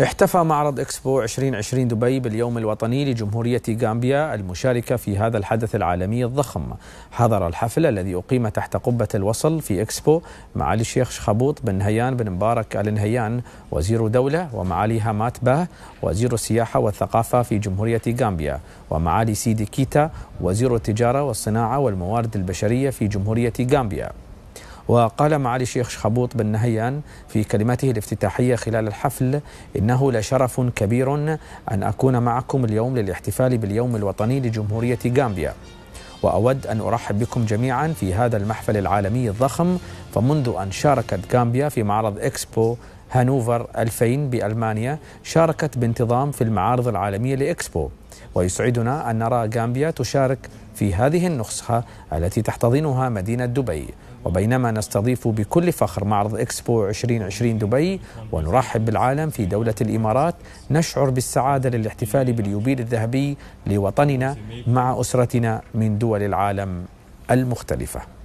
احتفى معرض اكسبو 2020 دبي باليوم الوطني لجمهورية غامبيا المشاركة في هذا الحدث العالمي الضخم حضر الحفل الذي أقيم تحت قبة الوصل في اكسبو معالي الشيخ شخبوط بن هيان بن مبارك آل نهيان وزير دولة ومعالي هامات باه وزير السياحة والثقافة في جمهورية غامبيا ومعالي سيدي كيتا وزير التجارة والصناعة والموارد البشرية في جمهورية غامبيا وقال معالي الشيخ شخبوط بن نهيان في كلمته الافتتاحية خلال الحفل إنه لشرف كبير أن أكون معكم اليوم للاحتفال باليوم الوطني لجمهورية غامبيا وأود أن أرحب بكم جميعا في هذا المحفل العالمي الضخم فمنذ أن شاركت غامبيا في معرض إكسبو هانوفر 2000 بألمانيا شاركت بانتظام في المعارض العالمية لإكسبو ويسعدنا أن نرى غامبيا تشارك في هذه النسخة التي تحتضنها مدينة دبي وبينما نستضيف بكل فخر معرض إكسبو 2020 دبي ونرحب بالعالم في دولة الإمارات نشعر بالسعادة للاحتفال باليوبيل الذهبي لوطننا مع أسرتنا من دول العالم المختلفة